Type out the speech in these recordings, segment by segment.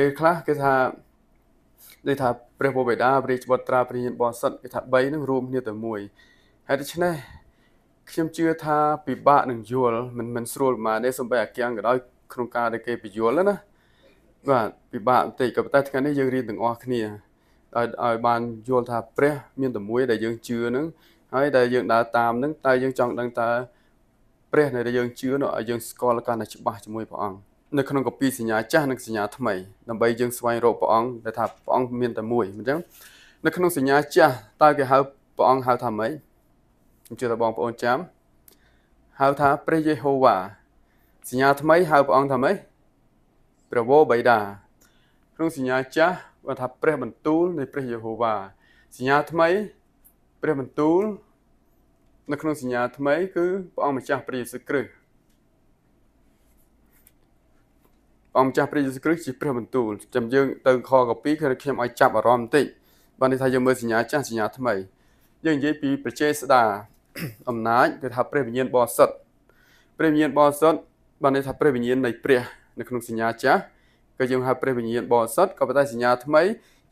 ពេលខ្លះគេថាដូចថាព្រះពុទ្ធបិតាព្រះច្បុត្រាព្រះញាណបោសិទ្ធគេថា3នឹងរួមគ្នាទៅមួយហើយដូច្នេះខ្ញុំជឿថាពិបាកនឹងយល់មិនមិនស្រួលប៉ុន្មានទេសំបីអាគាំងក៏ដោយក្នុងការដែលគេបញ្យល់ណាបាទពិបាកបន្តិចក៏ប៉ុន្តែថ្ងៃនេះយើងរៀនទាំងអស់គ្នាឲ្យឲ្យបានយល់ថាព្រះមានតែមួយដែលយើងជឿនឹងហើយដែលយើងដើរតាមនឹងតែយើងចង់ដឹងតើព្រះដែលយើងជឿនោះឲ្យយើងស្គាល់កាន់តែច្បាស់ជាមួយព្រះអង្គនៅក្នុងកពីសញ្ញាចាស់និងសញ្ញាថ្មីដើម្បីយើងស្វែងរកព្រះអង្គដែលថាព្រះអង្គមានតែមួយអញ្ចឹងនៅក្នុងសញ្ញាចាស់តើគេហៅព្រះអង្គហៅថាម៉េចអញ្ជើញបងប្អូនចាំហៅថាព្រះយេហូវ៉ាសញ្ញាថ្មីហៅព្រះអង្គថាម៉េចព្រះវរបិតាក្នុងសញ្ញាចាស់គាត់ថាព្រះ បន្ទូលនៃព្រះយេហូវ៉ាសញ្ញា ថ្មីព្រះបន្ទូលនៅក្នុងសញ្ញាថ្មី គឺព្រះអង្គម្ចាស់ព្រះយេស៊ូវគ្រីស្ទអង្គម្ចាស់ព្រះយេស៊ូវគ្រីស្ទជាព្រះបន្ទូលចាំយើងទៅខកពីគឺខ្ញុំឲ្យចាប់អារម្មណ៍បន្តិចបាននេះថាយើងមើលសញ្ញាចាស់សញ្ញាថ្មី យើងនិយាយពីប្រជេស្តាអំណាចគឺថាព្រះវិញ្ញាណបរិសុទ្ធព្រះវិញ្ញាណបរិសុទ្ធបាននេះថាព្រះវិញ្ញាណនៃ ព្រះនៅក្នុងសញ្ញាចាស់ក៏យើងហៅព្រះវិញ្ញាណបរិសុទ្ធក៏ប៉ុន្តែសញ្ញាថ្មី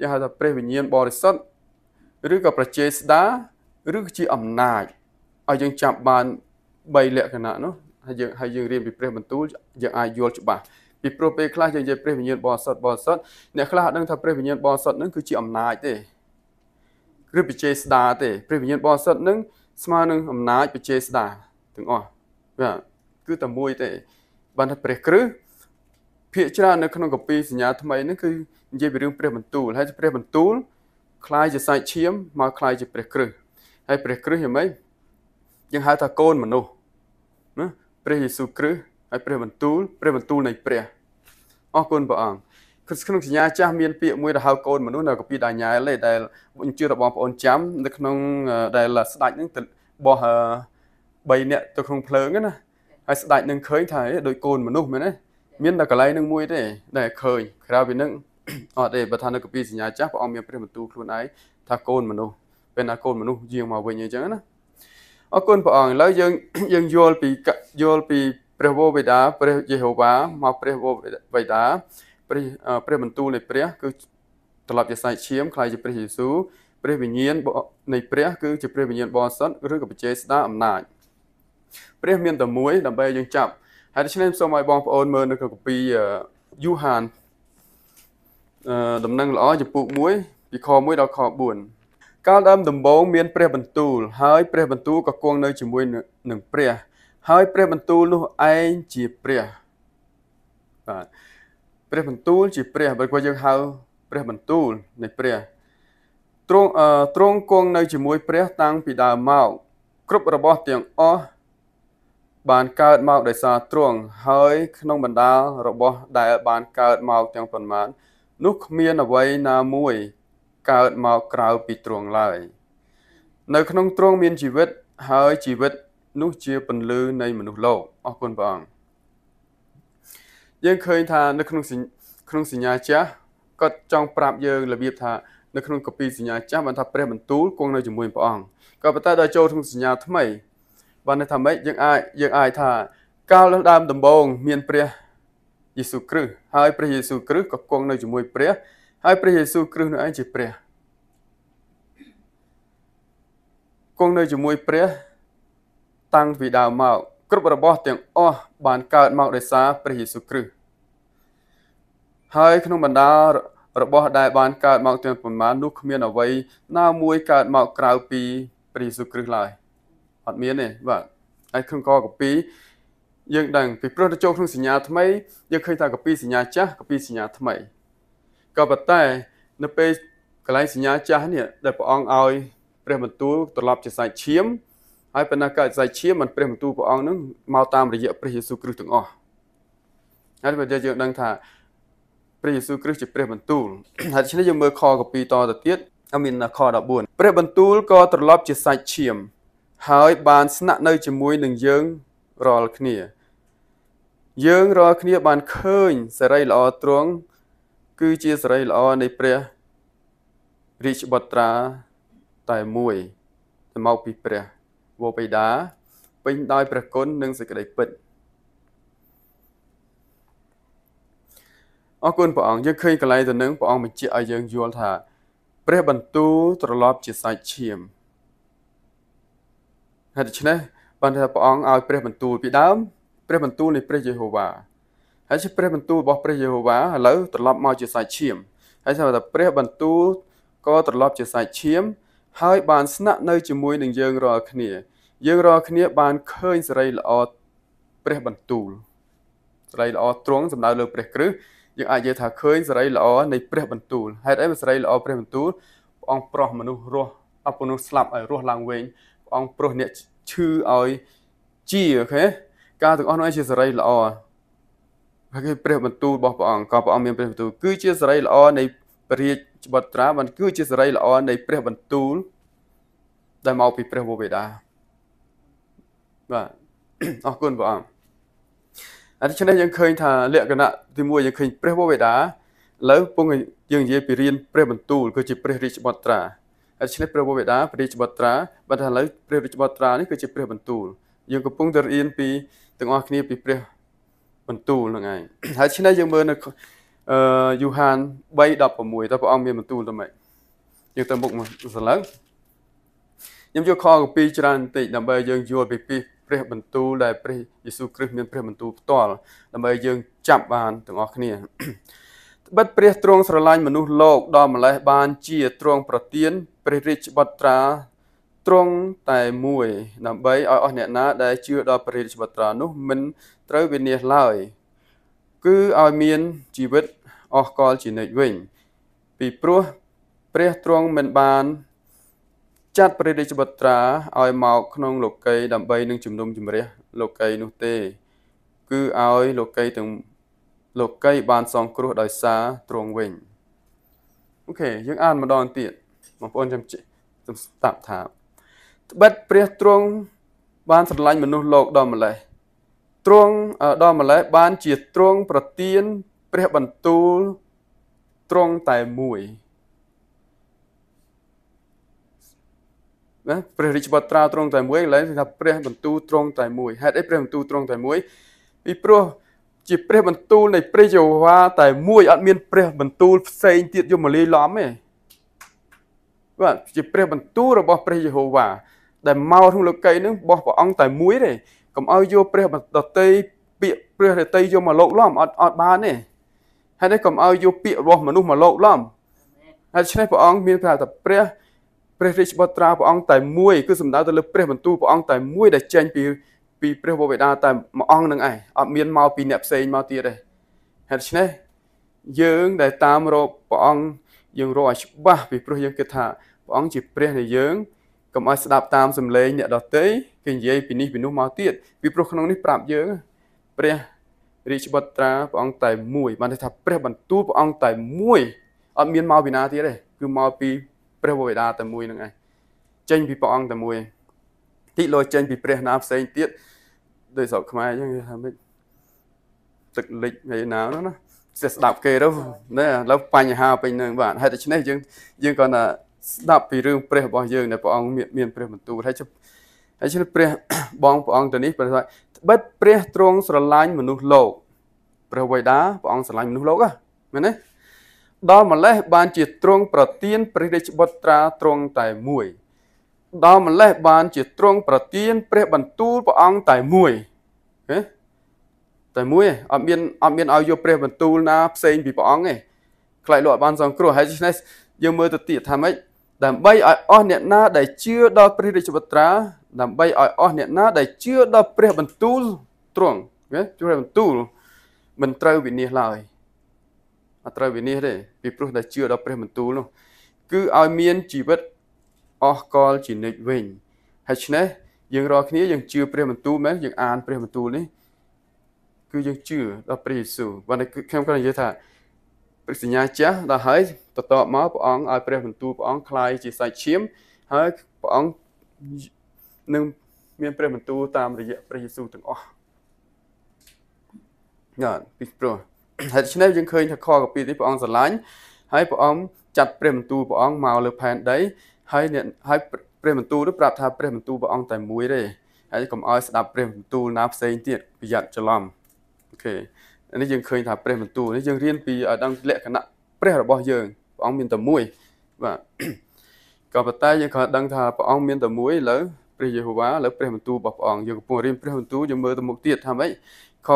យើងហៅថាព្រះវិញ្ញាណបរិសុទ្ធឬក៏ប្រជេស្តាឬជាអំណាចឲ្យយើងចាប់បាន3លក្ខណៈនោះហើយយើងហើយយើងរៀនពីព្រះបន្ទូលយើងអាចយល់ច្បាស់ពីព្រោះពេលខ្លះយើងនិយាយព្រះវិញ្ញាណបរិសុទ្ធបរិសុទ្ធអ្នកខ្លះអត់ដឹងថាព្រះវិញ្ញាណបរិសុទ្ធនឹងគឺជាអំណាចទេឬបច្ចេស្ដាទេព្រះវិញ្ញាណបរិសុទ្ធនឹងស្មើនឹងអំណាចបច្ចេស្ដាទាំងអស់បាទគឺតែមួយទេបានថាព្រះគ្រឹះភាកច្រើននៅក្នុងកពីសញ្ញាថ្មីនេះគឺនិយាយពីរឿងព្រះបន្ទូលហើយព្រះបន្ទូលคล้ายជាសាច់ឈាមមកคล้ายជាព្រះគ្រឹះហើយព្រះគ្រឹះយ៉ាងម៉េចយើងហៅថាកូនមនុស្សណាព្រះយេស៊ូវគ្រឹះហើយព្រះបន្ទូលព្រះបន្ទូលនៃព្រះអរគុណព្រះអង្គក្នុងសញ្ញាចាស់មានពាក្យមួយដែលហៅកូនមនុស្សនៅកាពីដាញ៉ែលដែលអញ្ជើញរបស់បងប្អូនចាំនៅក្នុងដែលស្ដាច់នឹងបោះ3នាក់ទៅក្នុងភ្លើងណាហើយស្ដាច់នឹងឃើញថាដូចកូនមនុស្សមែនទេមានតែកន្លែងនឹងមួយទេដែលឃើញក្រៅពីនឹងអត់ទេបើថានៅកាពីសញ្ញាចាស់ព្រះអង្គមានព្រះបន្ទូលខ្លួនឯងថាកូនមនុស្សពេលណាកូនមនុស្សយាងមកវិញអញ្ចឹងណាអរគុណព្រះអង្គឥឡូវយើងយើងយល់ពីយល់ពីព្រះវរបិតាព្រះយេហូវ៉ាមកព្រះវរបិតាព្រះព្រះបន្ទូលនៃព្រះ គឺត្រឡប់ជាសាច់ឈាមคล้ายជាព្រះយេស៊ូវព្រះវិញ្ញាណនៃព្រះ គឺជាព្រះវិញ្ញាណបរិសុទ្ធឬក៏បច្ចេស្តាអំណាចព្រះមានតែមួយដើម្បីយើងចាប់ហើយដូច្នេះសូមឲ្យបងប្អូនមើលនៅក្នុងកាពីយូហានដំណឹងល្អចំពុក1ពីខ1ដល់ខ4កាលដើមដំបូងមាន ព្រះបន្ទូលហើយព្រះ បន្ទូលក៏គង់នៅជាមួយនឹងព្រះហើយព្រះបន្ទូលនោះឯងជាព្រះបាទព្រះបន្ទូលជាព្រះបើគាត់យើងហៅព្រះបន្ទូលនៃព្រះទ្រង់ទ្រង់គង់នៅជាមួយព្រះតាំងពីដើមមកគ្រប់របស់ទាំងអស់បានកើតមកដោយសារទ្រង់ហើយ ក្នុងបណ្ដាលរបស់ ដែលបានកើតមកទាំងប៉ុន្មាន នោះគ្មានអ្វីណាមួយកើតមកក្រៅពីទ្រង់ឡើយ នៅ ក្នុងទ្រង់មានជីវិតហើយជីវិតនោះជាពន្លឺនៃមនុស្សលោកអរគុណព្រះអង្គយើងឃើញថា នៅក្នុងក្នុងសញ្ញាចាស់គាត់ចង់ប្រាប់យើងរបៀបថានៅក្នុងកពីសញ្ញាចាស់បានថាព្រះ បន្ទូលគង់នៅជាមួយព្រះអង្គក៏ប៉ុន្តែដល់ចូលក្នុងសញ្ញាថ្មីបានន័យថាម៉េចយើងអាចយើងអាចថា កាលដើមដំបូងមាន ព្រះយេស៊ូវគ្រីស្ទហើយព្រះយេស៊ូវគ្រីស្ទក៏គង់នៅជាមួយ ព្រះ ហើយព្រះយេស៊ូវគ្រីស្ទនោះឯងជាព្រះគង់នៅជាមួយព្រះតាំងពីដើមមកគ្រប់របស់ ទាំងអស់បានកើតមកដោយសារព្រះយេស៊ូវគ្រីស្ទហើយក្នុងបណ្ដារបស់ ដែលបានកើតមកទាំងប៉ុន្មាននោះ គ្មាន អ្វីណាមួយកើតមកក្រៅពី ព្រះយេស៊ូវគ្រីស្ទឡើយអត់មានទេបាទហើយក្នុងកកពីយើងដឹងពីព្រោះទៅចូលក្នុងសញ្ញាថ្មីយើងឃើញថាកពីសញ្ញាចាស់កពីសញ្ញាថ្មីក៏ប៉ុន្តែ នៅពេលកលែងសញ្ញាចាស់នេះដែលព្រះអង្គឲ្យ ព្រះបន្ទូលត្រឡប់ជាសាច់ឈាមហើយបណ្ណាកាយសាច់ឈាមមិនព្រះបន្ទូលព្រះអង្គនឹងមកតាមរយៈព្រះយេស៊ូវគ្រីស្ទទាំងអស់ហើយបើយើងដឹងថា ព្រះយេស៊ូវគ្រីស្ទជាព្រះបន្ទូលហើយដូច្នេះយើងមើលខកពីតទៅទៀតមានខ14ព្រះបន្ទូលក៏ត្រឡប់ជាសាច់ឈាមហើយបានស្នាក់នៅជាមួយនឹងយើងរាល់គ្នា យើងរាល់គ្នាបានឃើញសេរីល្អទ្រង់គឺជាសេរីល្អនៃព្រះរាជបុត្រាតែមួយមកពីព្រះវរបិតាពេញដោយព្រះគុណនិងសេចក្តីពិតអរគុណព្រះអង្គយើងឃើញកន្លែងទៅនឹងព្រះអង្គបញ្ជាក់ឲ្យយើងយល់ថា ព្រះ បន្ទូលត្រឡប់ជាសាច់ឈាមហើយដូច្នេះបានថាព្រះអង្គឲ្យព្រះ បន្ទូលពីដើម ព្រះបន្ទូលនៃព្រះយេហូវ៉ាហើយជាព្រះ បន្ទូលរបស់ព្រះយេហូវ៉ាឥឡូវត្រឡប់មកជាសាច់ឈាមហើយថាព្រះបន្ទូលក៏ត្រឡប់ជាសាច់ឈាមហើយបាន ស្នាក់នៅជាមួយនឹងយើងរាល់គ្នាយើងរាល់គ្នាបានឃើញសេរីល្អព្រះបន្ទូលសេរីល្អទ្រង់សំដៅលើព្រះគ្រឹះយើងអាចនិយាយថាឃើញសេរីល្អនៃព្រះបន្ទូលហេតុអីបើសេរីល្អព្រះបន្ទូលព្រះអង្គប្រោះមនុស្សរស់អពមនុស្សស្លាប់ឲ្យរស់ឡើងវិញព្រះអង្គប្រោះអ្នកឈឺឲ្យជាអូខេការទាំងអស់នោះជាសេរីល្អហើយគឺព្រះបន្ទូលរបស់ព្រះអង្គក៏ព្រះអង្គមានព្រះបន្ទូល គឺជាសេរីល្អនៃព្រះរាជបុត្រាបានគឺជាសេរីល្អនៃព្រះបន្ទូលដែលមកពីព្រះវរបិតាបាទអរគុណព្រះអង្គអដូច្នេះយើងឃើញថាលក្ខណៈទី1យើងឃើញព្រះវរបិតាឥឡូវពងយើងនិយាយពីរៀនព្រះបន្ទូលគឺជាព្រះរាជបុត្រាដូច្នេះព្រះវរបិតាព្រះរាជបុត្រាបើថាឥឡូវព្រះរាជបុត្រានេះគឺជាព្រះបន្ទូល យើងកំពុងតែរៀនពីទាំងអស់គ្នាពីព្រះបន្ទូលហ្នឹងឯងហើយឆ្នេះយើងមើលនៅអឺយូហាន3:16តើព្រះអង្គមានបន្ទូលទៅម៉េចយើងទៅមុខមកសន្លឹងខ្ញុំយកខកពី ច្រើនបន្តិចដើម្បីយើងយល់ពីពីព្រះបន្ទូលដែលព្រះយេស៊ូវគ្រីស្ទមានព្រះបន្ទូលផ្ទាល់ដើម្បីយើងចាប់បានទាំងអស់គ្នាត្បិតព្រះទ្រង់ស្រឡាញ់មនុស្សលោកដល់ម្លេះបាន ជាទ្រង់ប្រទានព្រះរាជបុត្រាទ្រង់តែមួយដើម្បីឲ្យអស់អ្នកណាដែលជឿដល់ព្រះរាជបុត្រានោះមិនត្រូវវិនាសឡើយ គឺឲ្យមានជីវិតអស់កលជានិច្ចវិញ ពីព្រោះព្រះទ្រង់មិនបានចាត់ព្រះរាជបុត្រាឲ្យមកក្នុងលោកី ដើម្បីនឹងជំនុំជម្រះលោកីនោះទេគឺឲ្យលោកីទាំងលោកីបានសងគ្រោះដោយសារទ្រង់វិញអូខេយើងអានម្ដងទៀតបងប្អូនចាំស្ដាប់ថាត្បិតព្រះទ្រង់បានស្រឡាញ់មនុស្សលោកដល់ម្លេះទ្រង់ដល់ម្លេះបានជាទ្រង់ប្រទានព្រះបន្ទូលទ្រង់តែមួយណាព្រះរាជបុត្រាទ្រង់តែមួយឥឡូវគេថាព្រះបន្ទូលទ្រង់តែមួយហេតុអីព្រះបន្ទូលទ្រង់តែមួយពីព្រោះជាព្រះបន្ទូលនៃព្រះយេហូវ៉ាតែមួយ អត់មាន ព្រះបន្ទូលផ្សេងទៀតយកមកលាយឡំទេបាទជាព្រះបន្ទូលរបស់ព្រះយេហូវ៉ាដែលមកក្នុងលោកីនឹងរបស់ព្រះអង្គតែមួយទេកុំឲ្យយកព្រះដតីពាក្យព្រះរតីយកមកលោកឡំអត់អត់បានទេហើយនេះកុំឲ្យយកពាក្យរបស់ មនុស្សមកលោកឡំហើយឆ្នេះព្រះអង្គមានប្រាប់ថាព្រះព្រះរាជបុត្រាព្រះអង្គតែមួយគឺសំដៅទៅលើព្រះបន្ទូលព្រះអង្គតែមួយដែលចេញពីពីព្រះវរបិតាតែមួយអង្គនឹងឯងអត់មានមកពីអ្នកផ្សេងមកទៀតទេហេតុឆ្នេះយើងដែលតាមរកព្រះអង្គយើងរកឲ្យច្បាស់ពីព្រោះយើងគិតថាព្រះអង្គជាព្រះនៃយើងកុំឲ្យស្ដាប់តាមសំឡេងអ្នកដទៃគេនិយាយពីនេះពីនោះមកទៀតពីព្រោះក្នុងនេះប្រាប់យើងព្រះរាជបុត្រាព្រះអង្គតែមួយបានថាព្រះបន្ទូលព្រះអង្គតែមួយអត់មានមកពីណាទៀតទេគឺមកពីព្រះវេតាតែមួយនឹងឯងចេញពីព្រះអង្គតែមួយទីលោចេញ ពីព្រះណាផ្សេងទៀតដោយស្រុកខ្មែរអញ្ចឹងគេថាមិនទឹកលិចហើយណានោះណាចេះស្ដាប់គេទៅណែឥឡូវបញ្ហាពេញនឹងបាទហើយដូច្នេះយើងយើងគាត់ថាស្ដាប់ពីរឿងព្រះរបស់យើងដែលព្រះអង្គមានព្រះបន្ទូលហើយហើយឈ្មោះព្រះបងព្រះអង្គទៅនេះព្រះថាត្បិតព្រះទ្រង់ស្រឡាញ់មនុស្សលោកព្រះវេដាព្រះអង្គស្រឡាញ់មនុស្សលោកហ្នឹងមែនទេដល់ម្លេះបានជាទ្រង់ប្រទានព្រះរាជបុត្រាទ្រង់តែមួយដល់ម្លេះបានជាទ្រង់ប្រទានព្រះ បន្ទូលព្រះអង្គតែមួយហ៎តែមួយអត់មានអត់មានឲ្យយកព្រះបន្ទូលណាផ្សេងពីព្រះអង្គទេខ្លាចលោកអត់បានសង្គ្រោះហើយដូច្នេះយើងមើលទៅទៀតថាម៉េចដើម្បីឲ្យអស់អ្នកណា ដែលជឿដល់ព្រះរាជបុត្រាដើម្បីឲ្យអស់អ្នកណាដែលជឿដល់ព្រះបន្ទូលទ្រង់ព្រះបន្ទូលមិនត្រូវវិនិច្ឆ័យឡើយអត់ត្រូវវិនិច្ឆ័យទេពីព្រោះតែជឿដល់ព្រះបន្ទូលនោះគឺឲ្យមានជីវិតអស់កលជានិច្ចវិញហើយឆ្នេះយើងរាល់គ្នាយើងជឿព្រះបន្ទូលមែនយើងអានព្រះបន្ទូលនេះ គឺយើងជឿដល់ព្រះយេស៊ូវបើខ្ញុំគាត់និយាយថាព្រះសញ្ញាចាស់ដល់ហើយតតបមកព្រះអង្គឲ្យព្រះបន្ទូលព្រះអង្គคลายជាសាច់ឈាមហើយព្រះអង្គនឹងមាន ព្រះបន្ទូលតាមរយៈព្រះយេស៊ូវទាំងអស់ណាពីព្រោះហើយដូច្នេះយើងឃើញថាខកពីនេះព្រះអង្គស្រឡាញ់ហើយព្រះអង្គចាត់ព្រះបន្ទូលព្រះអង្គមកលើផែនដីហើយហើយព្រះបន្ទូលនោះប្រាប់ថា ព្រះបន្ទូលព្រះអង្គតែមួយទេហើយកុំឲ្យស្ដាប់ព្រះបន្ទូលណាផ្សេងទៀតប្រយ័ត្នច្រឡំអូខេនេះយើងឃើញថាព្រះបន្ទូលនេះយើងរៀនពីឲ្យដឹងលក្ខណៈព្រះរបស់យើងព្រះអង្គមានតែមួយបាទក៏ប៉ុន្តែយើងក៏ដឹងថាព្រះអង្គមានតែមួយឥឡូវព្រះយេហូវ៉ាឥឡូវព្រះបន្ទូលរបស់ព្រះអង្គយើងកំពុងរៀនព្រះបន្ទូលយើងមើលទៅមុខទៀតថាម៉េចខ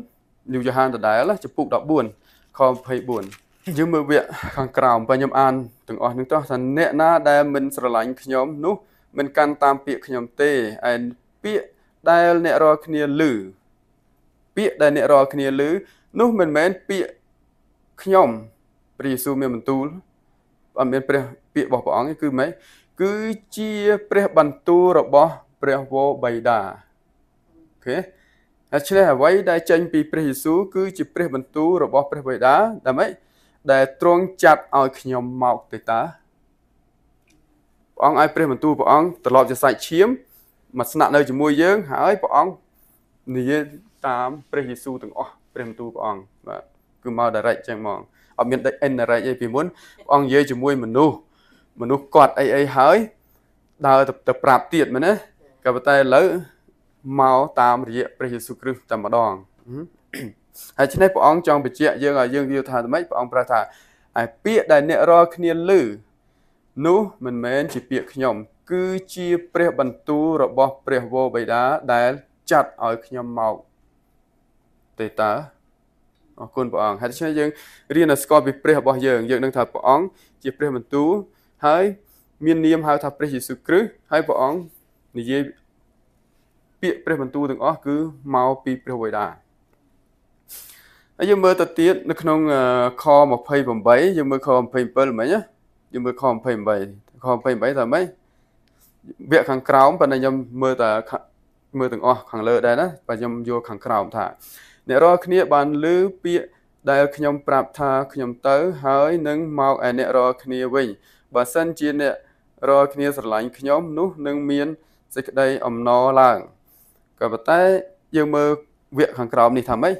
14នៅយ៉ូហានដដែលចំពុក14ខ24យើងមើលវគ្គខាងក្រោមបើខ្ញុំអានទាំងអស់នឹងទោះថាអ្នកណាដែលមិនស្រឡាញ់ខ្ញុំនោះមិនកាន់តាមពាក្យខ្ញុំទេឯពាក្យដែលអ្នករាល់គ្នាឮពាក្យដែលអ្នករាល់គ្នាឮនោះមិនមែនពាក្យខ្ញុំព្រះយេស៊ូវមានបន្ទូលអត់មានព្រះពាក្យរបស់ព្រះអង្គទេគឺម៉េចគឺជាព្រះបន្ទូលរបស់ ព្រះវរបិតាអូខេដូច្នេះអ្វីដែលចេញពីព្រះយេស៊ូវគឺជាព្រះបន្ទូលរបស់ព្រះបិតាដើម្បីដែលទ្រង់ចាត់ឲ្យខ្ញុំមកទៅតាព្រះអង្គឲ្យព្រះបន្ទូលព្រះអង្គត្រឡប់ជាសាច់ឈាមមកស្នាក់នៅជាមួយយើងហើយព្រះអង្គនិយាយតាមព្រះយេស៊ូវទាំងអស់ព្រះបន្ទូលព្រះអង្គបាទគឺមក direct ចឹងហ្មងអត់មាន indirect អីពីមុនព្រះអង្គនិយាយជាមួយមនុស្សមនុស្សគាត់អីអីហើយដើរទៅប្រាប់ទៀតមែនទេក៏ប៉ុន្តែឥឡូវមកតាមរយៈព្រះយេស៊ូវគ្រីស្ទតែម្ដងហើយឆ្នេះព្រះអង្គចង់បញ្ជាក់យើងឲ្យយើងយល់ថាម៉េចព្រះអង្គប្រាប់ថាឯពាក្យដែលអ្នករាល់គ្នាឮនោះមិនមែនជាពាក្យខ្ញុំ គឺជាព្រះបន្ទូលរបស់ ព្រះវរបិតាដែលចាត់ឲ្យខ្ញុំមកទេតាអរគុណព្រះអង្គហើយដូច្នេះយើងរៀនឲ្យស្គាល់ពីព្រះរបស់យើង យើងនឹងថាព្រះអង្គជាព្រះ បន្ទូលហើយ មាននាមហៅថាព្រះយេស៊ូវគ្រីស្ទហើយព្រះអង្គនិយាយពាក្យព្រះបន្ទូលទាំងអស់គឺមកពីព្រះវេដាហើយយើងមើលទៅទៀតនៅក្នុងខ28យើងមើលខ27មិញណាយើងមើលខ28ខ28ថាម៉េចវគ្គខាងក្រោមប៉ុន្តែខ្ញុំមើលតែមើលទាំងអស់ខាងលើដែរណាបើខ្ញុំយល់ខាងក្រោមថាអ្នករាល់គ្នាបានឮពាក្យដែលខ្ញុំប្រាប់ថាខ្ញុំទៅហើយនឹងមកឯអ្នករាល់គ្នាវិញបើសិនជាអ្នករាល់គ្នាស្រឡាញ់ខ្ញុំ នោះនឹងមានសេចក្តីអំណរឡើងក៏ប៉ុន្តែយើងមើលវគ្គខាងក្រោមនេះថាម៉េច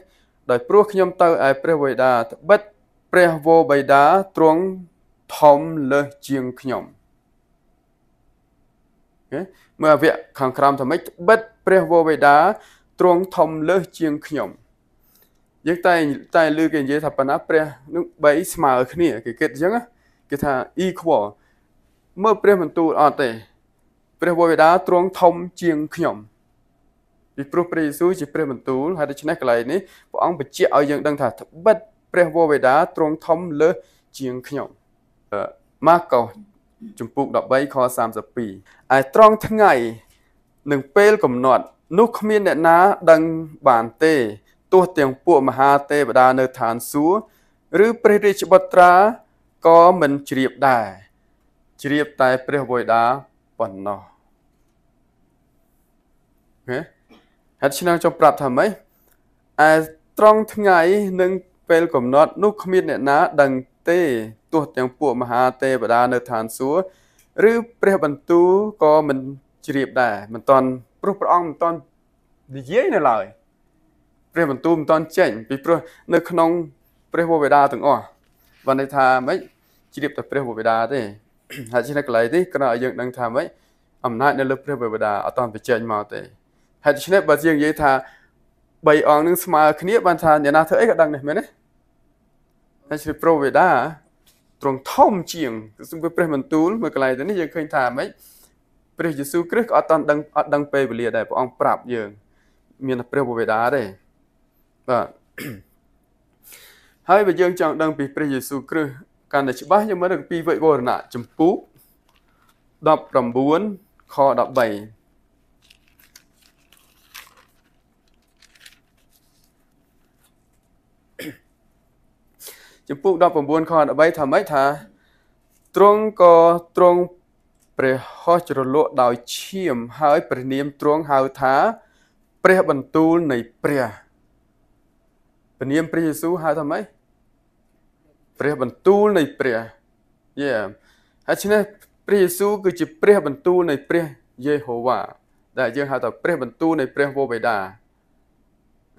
ដោយព្រោះខ្ញុំទៅឯព្រះវេដាត្បិតព្រះវរបិតាទ្រង់ធំលើសជាងខ្ញុំមើលវគ្គខាងក្រោមថាម៉េចត្បិតព្រះវរបិតាទ្រង់ធំលើសជាងខ្ញុំយើងតែតែឮគេនិយាយថាប៉ុណ្ណាព្រះនឹង3ស្មើគ្នា គេគិតអញ្ចឹងគេថា equal មើលព្រះបន្ទូលអត់ទេព្រះវរបិតាទ្រង់ធំជាងខ្ញុំពីព្រោះព្រះយេស៊ូវជាព្រះបន្ទូលហើយដូច្នេះកន្លែងនេះព្រះអង្គបញ្ជាក់ឲ្យយើងដឹងថាត្បិតព្រះវរបិតាទ្រង់ធំលើសជាងខ្ញុំម៉ាកុសជំពូក13ខ32ឯត្រង់ថ្ងៃនឹងពេលកំណត់ នោះគ្មានអ្នកណាដឹងបានទេ ទោះទាំងពួកមហាទេវតានៅឋានសួគ៌ឬព្រះរាជបុត្រាក៏មិនជ្រាបដែរជ្រាបតែព្រះវេដាប៉ុណ្ណោះហ៎ហើយឆ្នាំចង់ប្រាប់ថាម៉េចឯត្រង់ថ្ងៃនិងពេលកំណត់ នោះគ្មានអ្នកណា ដឹងទេទោះទាំងពួកមហាទេវតានៅឋានសួគ៌ឬព្រះបន្ទូលក៏មិនជ្រាបដែរមិនតន់ព្រោះព្រះអង្គមិនតន់និយាយនៅឡើយព្រះបន្ទូលមិនតន់ចេញពីព្រោះនៅក្នុងព្រះវរបិតាទាំងអស់បានន័យថាម៉េចជ្រាបតែព្រះវរបិតាទេហើយជានៅកន្លែងនេះគ្រាន់តែយើងដឹងថាម៉េចអំណាច នៅលើព្រះវរបិតាអត់តន់បញ្ចេញមកទេហើយដូច្នេះបើយើងនិយាយថា3អង្គនឹងស្មើគ្នាបានថាអ្នកណាធ្វើអីក៏ដឹងនេះមែនទេហើយជ្រាបប្រវេដាទ្រង់ធំជាងគឺព្រះបន្ទូលមើលកន្លែងទៅនេះយើងឃើញថាម៉េចព្រះយេស៊ូវគ្រីស្ទក៏អត់តន់ដឹងអត់ដឹងពេលវេលាដែរព្រះអង្គប្រាប់យើងមានព្រះវេដាទេបាទហើយបើយើងចង់ដឹងពីព្រះយេស៊ូវគ្រីស្ទកាន់តែច្បាស់យើងមើលនៅពីវិវរណៈចម្ពោះ19ខ13ចំពុក19ខ13ថាម៉េចថាទ្រង់ក៏ទ្រង់ព្រះហោះជ្រលក់ដោយឈាមហើយព្រះនាមទ្រង់ហៅថា ព្រះបន្ទូលនៃព្រះព្រះនាមព្រះយេស៊ូវហៅថាម៉េចព្រះបន្ទូលនៃព្រះយេហើយឆ្នេះព្រះយេស៊ូវគឺជាព្រះ បន្ទូលនៃព្រះយេហូវ៉ាដែលយើងហៅថាព្រះបន្ទូលនៃព្រះវរបិតា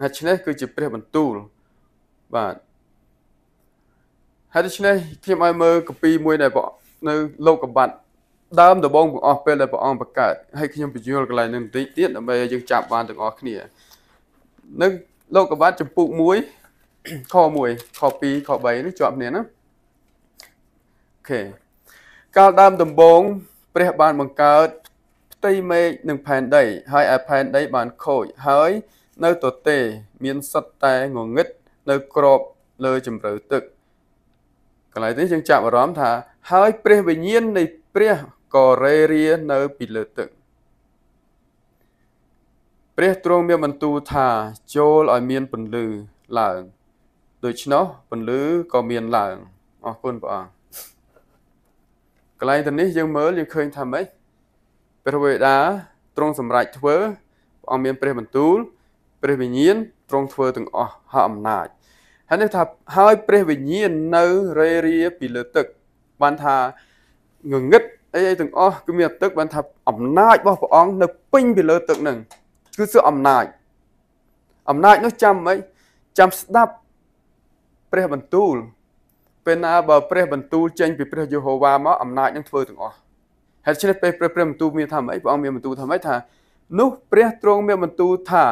ហើយឆ្នេះគឺជាព្រះបន្ទូលបាទហើយដូច្នេះខ្ញុំឲ្យមើលកពីមួយដែលព្រះនៅលោកកបាត់ ដើមដំបងព្រះអង្គពេលដែលព្រះអង្គបង្កើតហើយខ្ញុំបញ្យល់កន្លែងនេះបន្តិចទៀតដើម្បីឲ្យយើងចាប់បានទាំងអស់គ្នានៅលោកកបាត់ចំពុក1ខ1ខ2ខ3នេះជាប់គ្នាណាអូខេកាលដើមដំបងព្រះបានបង្កើតផ្ទៃមេឃនិងផែនដីហើយឯផែនដីបានខូចហើយនៅទទេមានសិតតែងងឹតនៅ ក្របលើជម្រៅទឹកកន្លែងនេះយើងចាប់អារម្មណ៍ថា ហើយ ព្រះវិញ្ញាណនៃព្រះក៏រេរានៅពីលើទឹកព្រះទ្រង់មានបន្ទូលថា ចូលឲ្យមានពន្លឺឡើង ដូច្នោះពន្លឺក៏មានឡើងអរគុណព្រះអង្គកន្លែងទាំងនេះយើងមើលយើងឃើញថាម៉េចព្រះវេដាទ្រង់សម្រេចធ្វើព្រះអង្គមានព្រះបន្ទូលព្រះវិញ្ញាណទ្រង់ធ្វើទាំងអស់ហោអំណាចហើយនេះថាហើយព្រះវិញ្ញាណនៅរេរាពីលើទឹកបានថាងងឹតអីអីទាំងអស់គឺមានទឹកបានថាអំណាចរបស់ព្រះអង្គនៅពេញពីលើទឹកនឹងគឺជាអំណាចអំណាចនោះចាំអីចាំស្ដាប់ព្រះបន្ទូលពេលណាបើព្រះបន្ទូលចេញពីព្រះយេហូវ៉ាមកអំណាចនឹងធ្វើទាំងអស់ហើយឆ្នេះពេលព្រះព្រះបន្ទូលមានថាម៉េចព្រះអង្គមានបន្ទូលថាម៉េចថានោះព្រះទ្រង់មានបន្ទូលថា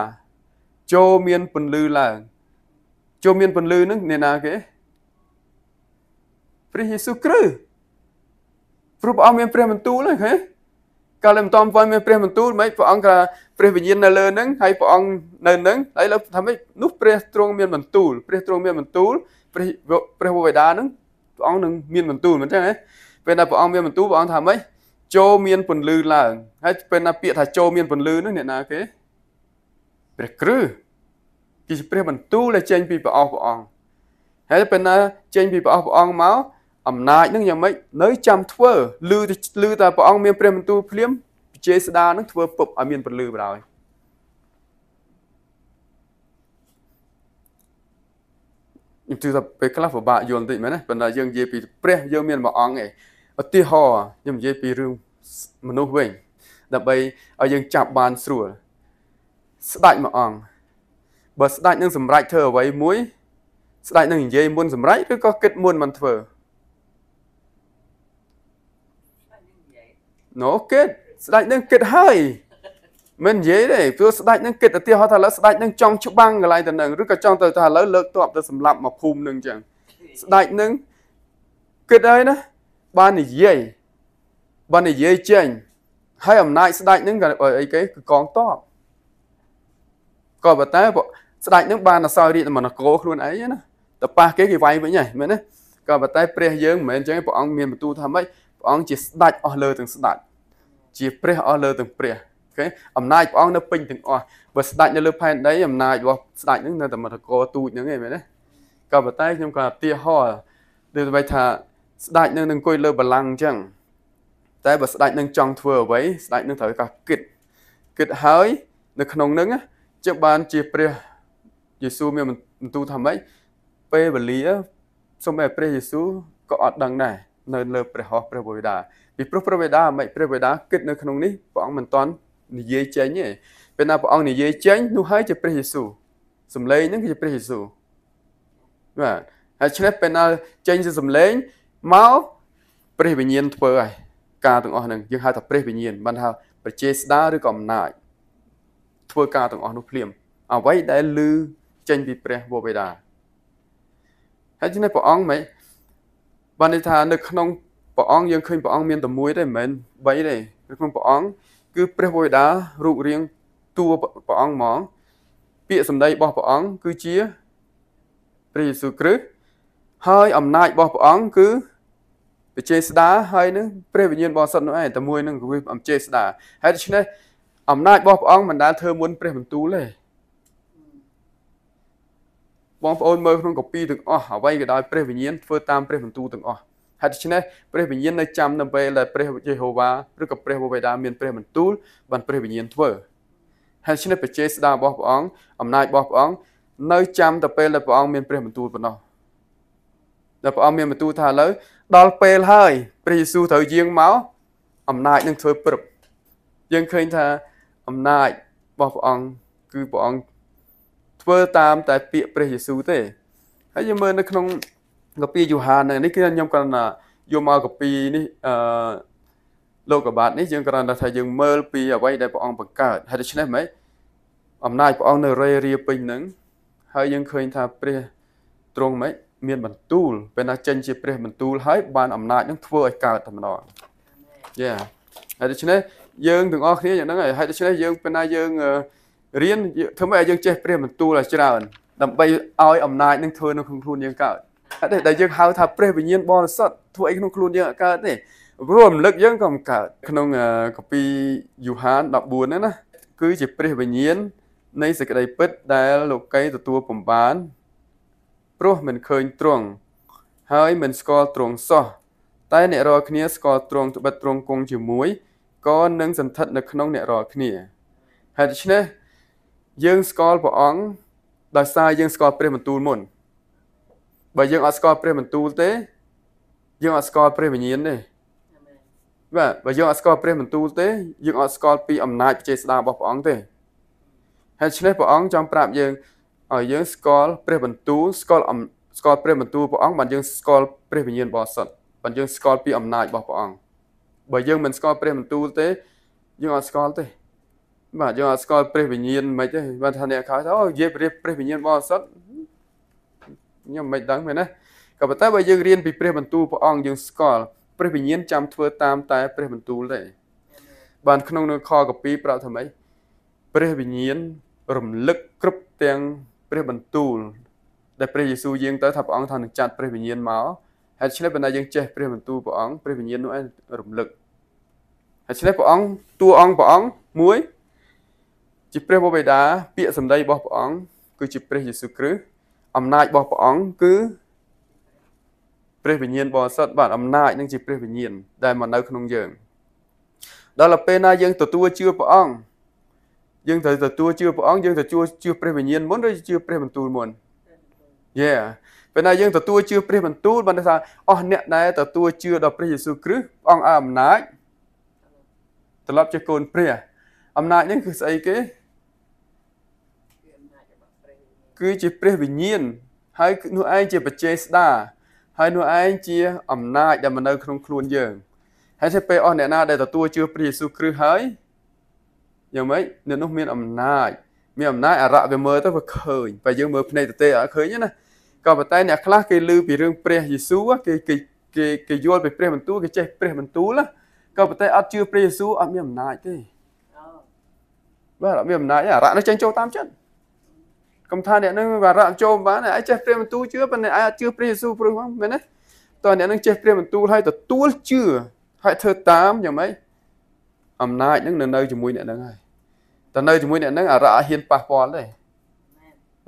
ចូលមានពន្លឺឡើងចូលមានពន្លឺនឹងអ្នកណាគេព្រះយេស៊ូវគ្រីស្ទព្រោះព្រះអង្គមានព្រះបន្ទូលហ្នឹងឃើញកាលតែមិនតំផងមានព្រះបន្ទូលមិនព្រះអង្គក៏ព្រះវិញ្ញាណនៅលើហ្នឹងហើយព្រះអង្គនៅហ្នឹងហើយលើថាម៉េចនោះព្រះទ្រង់មានបន្ទូលព្រះទ្រង់មានបន្ទូលព្រះព្រះវរបិតាហ្នឹងព្រះអង្គនឹងមានបន្ទូលមិនចឹងហ៎ពេលណាព្រះអង្គមានបន្ទូលព្រះអង្គថាម៉េចចូលមានពន្លឺឡើង ហើយពេលណាពាក្យថាចូលមានពន្លឺហ្នឹងអ្នកណាគេព្រះគ្រឹះជាព្រះបន្ទូលដែលចេញពីព្រះអស់ព្រះអង្គហើយពេលណាចេញពីព្រះអស់ព្រះអង្គមកអំណាចនឹងយ៉ាងម៉េចនៅចាំធ្វើឮឮតែព្រះអង្គមាន ព្រះបន្ទូលភ្លាមពិជេស្ដានឹងធ្វើពុបឲ្យមានពលឺបណ្ដោយខ្ញុំជឿថាពេលខ្លះពិបាកយល់បន្តិចមែនណាប៉ុន្តែយើងនិយាយពីព្រះយើងមានព្រះអង្គឯងឧទាហរណ៍ខ្ញុំនិយាយពីរឿងមនុស្សវិញ ដើម្បីឲ្យយើងចាប់បានស្រួល ស្ដាច់មួយអង្គបើស្ដេចនឹងសម្រេចធ្វើអ្វីមួយ ស្ដេចនឹងនិយាយមុនសម្រេចឬក៏គិតមុនមិនធ្វើ No គិតស្ដេចនឹងគិតហើយមិននិយាយទេព្រោះស្ដេចនឹងគិតឧទាហរណ៍ថាឥឡូវស្ដេចនឹងចង់ច្បាំងកន្លែងទៅនឹងឬក៏ចង់ទៅថាឥឡូវលើកតបទៅសម្លាប់មកភូមិនឹងអញ្ចឹងស្ដេចនឹងគិតហើយណាបាននិយាយបាននិយាយចេញហើយអំណាចស្ដេចនឹងអីគេគឺកងតបក៏ប៉ុន្តែស្ដេចនឹងបានអសោយរាជមនគរខ្លួនឯងណាតប៉ះគេគេវាយវិញហើយមែនទេក៏ប៉ុន្តែព្រះយើងមិនមែនអញ្ចឹងព្រះអង្គមានបន្ទូលថាម៉េចព្រះអង្គជាស្ដេចអស់លើទាំងស្ដេចជាព្រះអស់លើទាំងព្រះអូខេអំណាចព្រះអង្គនៅពេញទាំងអស់បើស្ដេចនៅលើផែនដីអំណាចរបស់ស្ដេចនឹងនៅតែមរកទូចនឹងឯងមែនទេក៏ប៉ុន្តែខ្ញុំក៏ឧទាហរណ៍ដូចបែបថាស្ដេចនឹងអង្គុយលើបល្ល័ង្កអញ្ចឹងតែបើស្ដេចនឹងចង់ធ្វើអ្វីស្ដេចនឹងត្រូវការគិតគិតហើយនៅក្នុងនឹងចឹងបានជាព្រះយេស៊ូវមានបន្ទូលថាម៉េចពេលវេលាសូមឲ្យព្រះយេស៊ូវក៏អត់ដឹងដែរនៅលើព្រះហស្ថព្រះបិតាពីព្រោះព្រះបិតាមិនព្រះបិតាគិតនៅ ក្នុងនេះព្រះអង្គមិនតន់និយាយចេញទេពេលណាព្រះអង្គនិយាយចេញនោះហើយជាព្រះយេស៊ូវសំឡេងហ្នឹងគឺជាព្រះយេស៊ូវបាទហើយឆ្នេះពេលណាចេញជាសំឡេងមកព្រះវិញ្ញាណធ្វើហើយការទាំងអស់ហ្នឹងយើងហៅថាព្រះវិញ្ញាណបានហៅប្រជេស្ដាឬក៏អំណាចធ្វើការទាំងអស់នោះភ្លាម អ្វីដែលឮចេញពីព្រះវរបិតាហើយជានេះព្រះអង្គមិនបានន័យថានៅក្នុងព្រះអង្គយើងឃើញព្រះអង្គមានតែមួយទេមិនមែន3ទេនៅក្នុងព្រះអង្គគឺព្រះវរបិតារូបរាងតួព្រះអង្គហ្មង ពាក្យសម្ដីរបស់ព្រះអង្គគឺជាព្រះយេស៊ូវគ្រីស្ទហើយអំណាចរបស់ព្រះអង្គគឺពចេស្ដាហើយនឹងព្រះវិញ្ញាណបរិសុទ្ធនោះឯងតែមួយនឹងគឺអំចេស្ដាហើយដូច្នេះអំណាចរបស់ព្រះអង្គមិនដែលធ្វើមុនព្រះបន្ទូលទេបងប្អូនមើលក្នុងកពីទាំងអស់អ្វីក៏ដោយព្រះវិញ្ញាណធ្វើតាមព្រះបន្ទូលទាំងអស់ហើយដូច្នេះព្រះវិញ្ញាណនៅចាំនៅពេលដែលព្រះយេហូវ៉ាឬក៏ព្រះវរបិតាមានព្រះបន្ទូលបានព្រះវិញ្ញាណធ្វើហើយដូច្នេះបច្ចេស្ដារបស់ព្រះអង្គអំណាចរបស់ព្រះអង្គនៅចាំតែពេលដែលព្រះអង្គមានព្រះបន្ទូលប៉ុណ្ណោះដែលព្រះអង្គមានបន្ទូលថាឥឡូវដល់ពេលហើយព្រះយេស៊ូវត្រូវយាងមកអំណាចនឹងធ្វើព្រឹបយើងឃើញថាអំណាចរបស់ព្រះអង្គគឺព្រះអង្គធ្វើតាមតែពាក្យព្រះយេស៊ូវទេហើយយើងមើលនៅក្នុងកាពីយូហាននេះគឺខ្ញុំគាត់ណាយកមកកាពីនេះអឺលោកកបាទនេះយើងគ្រាន់តែថាយើងមើលពីអ្វីដែលព្រះអង្គបង្កើតហើយដូច្នេះមិនអំណាចព្រះអង្គនៅរេរាពេញនឹងហើយយើងឃើញថាព្រះទ្រង់មិនមានបន្ទូលពេលណាចេញជាព្រះបន្ទូល ហើយបានអំណាចនឹងធ្វើឲ្យកើតតែម្ដងយ៉ាហើយដូច្នេះយើងទាំងអស់គ្នាយ៉ាងហ្នឹងហើយហើយដូច្នេះយើងពេលណាយើងរៀនធ្វើម៉េចឲ្យយើងចេះព្រះបន្ទូលឲ្យច្រើនដើម្បីឲ្យអំណាចនឹងធ្វើនៅក្នុងខ្លួនយើងកើតអត់ទេដែលយើងហៅថាព្រះវិញ្ញាណបរិសុទ្ធធ្វើអីក្នុងខ្លួនយើងអត់កើតទេព្រោះរំលឹកយើងក៏មិនកើតក្នុងកាពីយូហាន14ហ្នឹងណាគឺជាព្រះវិញ្ញាណនៃសេចក្តីពិតដែលលោកីទទួលពំបានព្រោះមិនឃើញទ្រង់ហើយមិនស្គាល់ទ្រង់សោះតែអ្នករាល់គ្នាស្គាល់ទ្រង់ត្បិតទ្រង់គង់ជាមួយក៏នឹងសន្តិដ្ឋនៅក្នុងអ្នករាល់គ្នាហើយដូច្នេះយើងស្គាល់ព្រះអង្គដោយសារយើងស្គាល់ព្រះបន្ទូលមុនបើយើងអត់ស្គាល់ព្រះបន្ទូលទេ យើងអត់ស្គាល់ព្រះវិញ្ញាណទេបាទបើយើងអត់ស្គាល់ព្រះបន្ទូលទេ យើងអត់ស្គាល់ពីអំណាចបច្ចេស្តារបស់ព្រះអង្គទេហើយឆ្នេះព្រះអង្គចង់ប្រាប់យើងឲ្យយើងស្គាល់ព្រះបន្ទូលស្គាល់ស្គាល់ព្រះបន្ទូលព្រះអង្គបានយើងស្គាល់ព្រះវិញ្ញាណបរិសុទ្ធបានយើងស្គាល់ពីអំណាចរបស់ព្រះអង្គបើយើងមិនស្គាល់ព្រះបន្ទូលទេយើងអត់ស្គាល់ទេបាទយើងអត់ស្គាល់ព្រះវិញ្ញាណមិនទេបាទថាអ្នកខោថាអូនិយាយព្រះព្រះវិញ្ញាណបរិសុទ្ធខ្ញុំមិនដឹងមែនទេក៏ប៉ុន្តែបើយើងរៀនពីព្រះបន្ទូលព្រះអង្គយើងស្គាល់ព្រះវិញ្ញាណចាំធ្វើតាមតែ ព្រះបន្ទូលទេបាន ក្នុងនៅខកពីប្រាប់ថាម៉េចព្រះវិញ្ញាណរំលឹកគ្រប់ទាំងព្រះបន្ទូល ដែល ព្រះយេស៊ូវយាងទៅថាព្រះអង្គថានឹងចាត់ព្រះវិញ្ញាណមកហើយឆ្លៀតបណ្ដាយើងចេះព្រះបន្ទូលព្រះអង្គព្រះវិញ្ញាណនោះឯងរំលឹកហើយឆ្លៀតព្រះអង្គតួអង្គព្រះអង្គមួយជាព្រះបបិតាពាក្យសម្ដីរបស់ព្រះអង្គគឺជាព្រះយេស៊ូវគ្រីស្ទអំណាចរបស់ព្រះអង្គគឺព្រះវិញ្ញាណបរិសុទ្ធបាទអំណាចនឹងជាព្រះវិញ្ញាណដែលមកនៅ ក្នុងយើង ដល់ពេលណាយើងទទួលជឿព្រះអង្គយើងត្រូវទទួលជឿព្រះអង្គយើងទទួលជឿព្រះវិញ្ញាណមុនឬជឿព្រះបន្ទូលមុនយេពេលណាយើងទទួលជឿព្រះបន្ទូលបានថាអស់អ្នកដែលទទួលជឿដល់ព្រះយេស៊ូវគ្រីស្ទព្រះអង្គឲ្យអំណាចត្រឡប់ជាកូនព្រះ អំណាចនេះគឺស្អីគេគឺជាព្រះវិញ្ញាណហើយនោះឯងជាបច្ចេស្តាហើយនោះឯងជា អំណាចដែលនៅក្នុងខ្លួនយើង ហើយទៅពេលអស់អ្នកណាដែលទទួលជឿព្រះយេស៊ូវគ្រីស្ទហើយយ៉ាងម៉េចនៅនោះមានអំណាច មានអំណាចអរៈវាមើលទៅវាឃើញបើយើងមើលភ្នែកទៅទេអត់ឃើញទេណាក៏ប៉ុន្តែ អ្នកខ្លះគេឮពីរឿងព្រះយេស៊ូវគេគេគេគេយល់ពីព្រះបន្ទូលគេចេះព្រះបន្ទូលក៏ប៉ុន្តែអត់ជឿព្រះយេស៊ូវអត់មានអំណាចទេបាទអត់មានអំណាចអរៈនោះចេញចូលតាមចិត្តកុំថាអ្នកនឹងវារៈចូលបានឯងចេះព្រះបន្ទូលជឿប៉ុន្តែឯងអាចជឿព្រះយេស៊ូវព្រោះហ្នឹងមែនទេតើអ្នកនឹងចេះព្រះបន្ទូលហើយទទួលជឿហើយធ្វើតាមយ៉ាងម៉េចអំណាចនឹងនៅជាមួយ អ្នកនឹងហើយតើនៅជាមួយអ្នកនឹងអរៈហ៊ានប៉ះពាល់ទេ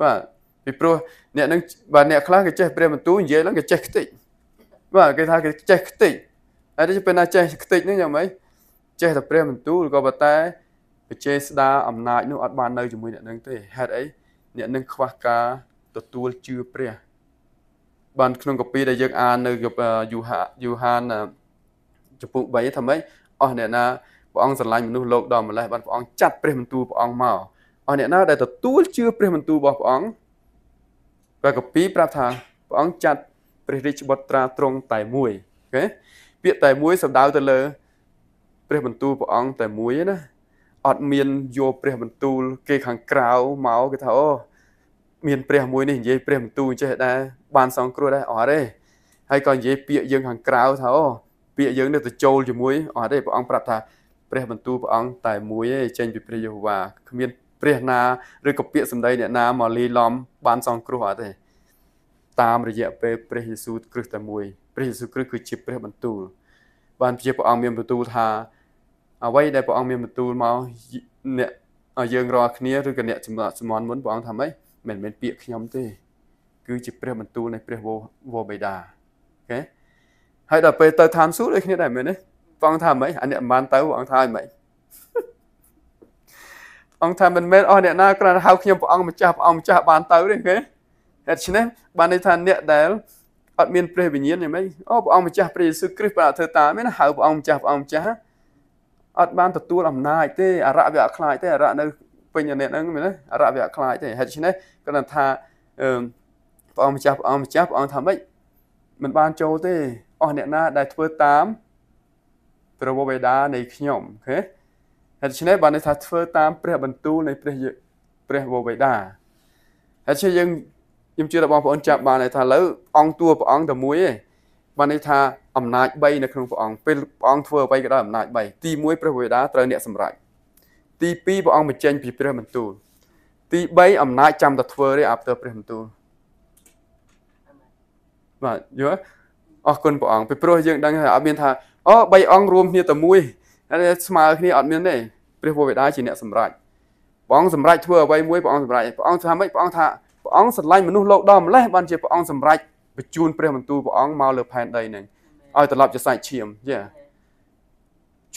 បាទពីព្រោះអ្នកនឹងបាទអ្នកខ្លះគេចេះព្រះបន្ទូលនិយាយឡើងគេចេះខ្ទេចបាទគេថាគេចេះខ្ទេចហើយនេះពេលណាចេះខ្ទេចនឹងយ៉ាងម៉េចចេះតែព្រះបន្ទូលក៏ប៉ុន្តែបច្ចេស្ដាអំណាចនោះអត់បាននៅជាមួយអ្នកនឹងទេហេតុអីអ្នកនឹងខ្វះការ ទទួលជឿព្រះបានក្នុងកពី ដែលយើងអាននៅយូហាយូហានចំពោះ3ថាម៉េចអស់អ្នកណាព្រះអង្គស្រឡាញ់មនុស្សលោកដល់ម្លេះបានព្រះអង្គចាត់ព្រះបន្ទូលព្រះអង្គមកអស់អ្នកណាដែលទទួលជឿព្រះបន្ទូលរបស់ព្រះអង្គព្រះកពី ប្រាប់ថាព្រះអង្គចាត់ព្រះរាជបុត្រាទ្រង់តែមួយអូខេពាក្យតែមួយសំដៅទៅលើ ព្រះបន្ទូលព្រះអង្គតែមួយណាអត់មានយកព្រះបន្ទូល គេខាងក្រៅមកគេថាអូមាន ព្រះមួយនេះនិយាយព្រះបន្ទូលចេះដែរបានសងគ្រោះដែរអត់ទេហើយក៏និយាយពាក្យយើងខាងក្រៅថាអូពាក្យយើងនេះទៅចូលជាមួយអត់ទេព្រះអង្គប្រាប់ថាព្រះបន្ទូលព្រះអង្គតែមួយឯងចេញពីព្រះយេហូវ៉ាគ្មានព្រះណាឬក៏ពាក្យសម្ដីអ្នកណាមកលាយឡំបានសងគ្រោះអត់ទេតាមរយៈពេលព្រះយេស៊ូវគ្រីស្ទតែមួយព្រះយេស៊ូវគ្រីស្ទគឺជាព្រះបន្ទូលបានជាព្រះអង្គមានបន្ទូលថាអ្វីដែលព្រះអង្គមានបន្ទូលមកអ្នកយើងរាល់គ្នាឬក៏អ្នកចំណាក់សមន់មុនព្រះអង្គថាម៉េចមិនមែនពាក្យខ្ញុំទេ គឺជាព្រះបន្ទូលនៃព្រះវរបិតាអូខេហើយដល់ពេលទៅឋានសួគ៌ដូចគ្នាដែរមែនទេព្រះអង្គថាម៉េចអាអ្នកមិនបានទៅព្រះអង្គថាម៉េចអង្គថាមិនមែនអស់អ្នកណាគ្រាន់តែហៅខ្ញុំព្រះអង្គម្ចាស់ព្រះអង្គម្ចាស់បានទៅទេគេដូច្នេះបានន័យថាអ្នកដែលអត់មានព្រះវិញ្ញាណយ៉ាងម៉េចអូព្រះអង្គម្ចាស់ព្រះយេស៊ូវគ្រីស្ទបានអធិតាមានហៅព្រះអង្គម្ចាស់ព្រះអង្គម្ចាស់អត់បានទទួលអំណាចទេអរវៈខ្លាចទេអរៈនៅពេញអានេះហ្នឹងមែនទេអរវៈខ្លាចទេហេតុឆ្នេះគាត់ថាអឺព្រះអង្គម្ចាស់ព្រះអង្គម្ចាស់ព្រះអង្គថាម៉េចមិនបានចូលទេអស់អ្នកណា ដែលធ្វើតាមព្រះវរបិតានៃខ្ញុំអូខេហេតុឆ្នេះបានន័យថាធ្វើតាមព្រះបន្ទូលនៃព្រះព្រះវរបិតាហេតុឆ្នេះយើងខ្ញុំជឿថាបងប្អូនចាប់បានថាឥឡូវអង្គតួព្រះអង្គតែមួយឯងបានន័យថាអំណាច3នៅក្នុងព្រះអង្គពេលព្រះអង្គធ្វើអ្វីក៏ដោយអំណាច3ទី1ព្រះវេដាត្រូវអ្នកសម្រេចទី2ព្រះអង្គបញ្ចេញពីព្រះបន្ទូលទី3អំណាចចាំតែធ្វើទេអាប់ទៅព្រះបន្ទូលបាទយល់អរគុណព្រះអង្គពីព្រោះយើងដឹងហើយអត់មានថាអូ3អង្គរួមគ្នាតែមួយស្មើគ្នាអត់មានទេព្រះវេដាជាអ្នកសម្រេចព្រះអង្គសម្រេចធ្វើអ្វីមួយព្រះអង្គសម្រេចព្រះអង្គថាម៉េចព្រះអង្គថាព្រះអង្គស្រឡាញ់មនុស្សលោកដល់ម្លេះបានជាព្រះអង្គសម្រេចបញ្ជូនព្រះបន្ទូលព្រះអង្គមកលើផែនដីហ្នឹងឲ្យត្រឡប់ជាសាច់ឈាមយ៉ា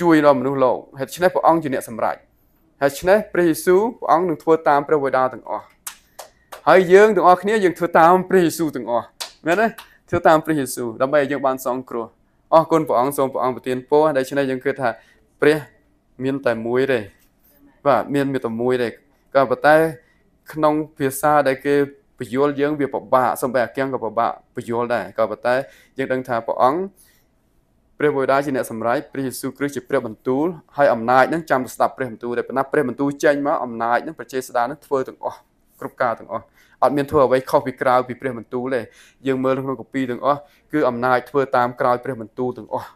ជួយដល់មនុស្សលោកហើយដូច្នេះព្រះអង្គជាអ្នកសម្រេចហើយដូច្នេះព្រះយេស៊ូវព្រះអង្គនឹងធ្វើតាមព្រះវេដាទាំងអស់ហើយយើងទាំងអស់គ្នាយើងធ្វើតាមព្រះយេស៊ូវទាំងអស់មែនទេធ្វើតាមព្រះយេស៊ូវដើម្បីឲ្យយើងបានសងគ្រោះអរគុណព្រះអង្គសូមព្រះអង្គប្រទានពរដូច្នេះយើងគិតថាព្រះមានតែមួយទេបាទមានមានតែមួយទេក៏ប៉ុន្តែ ក្នុងភាសាដែលគេបញ្យលយើងវាពិបាកសំបីអាគាំងក៏ពិបាកបញ្យលដែរក៏ប៉ុន្តែយើងដឹងថាព្រះអង្គព្រះបិតាជាអ្នកសម្រេចព្រះយេស៊ូវគ្រីស្ទជាព្រះបន្ទូលហើយអំណាចនឹងចាំស្ដាប់ព្រះបន្ទូលតែប៉ុន្តែព្រះបន្ទូលចេញមកអំណាចនឹងប្រជេស្ដានឹងធ្វើទាំងអស់គ្រប់ការទាំងអស់អត់មានធ្វើអ្វីខុសពីក្រៅពីព្រះបន្ទូលទេយើងមើលក្នុងកពីទាំងអស់គឺអំណាចធ្វើតាមក្រោយព្រះបន្ទូលទាំងអស់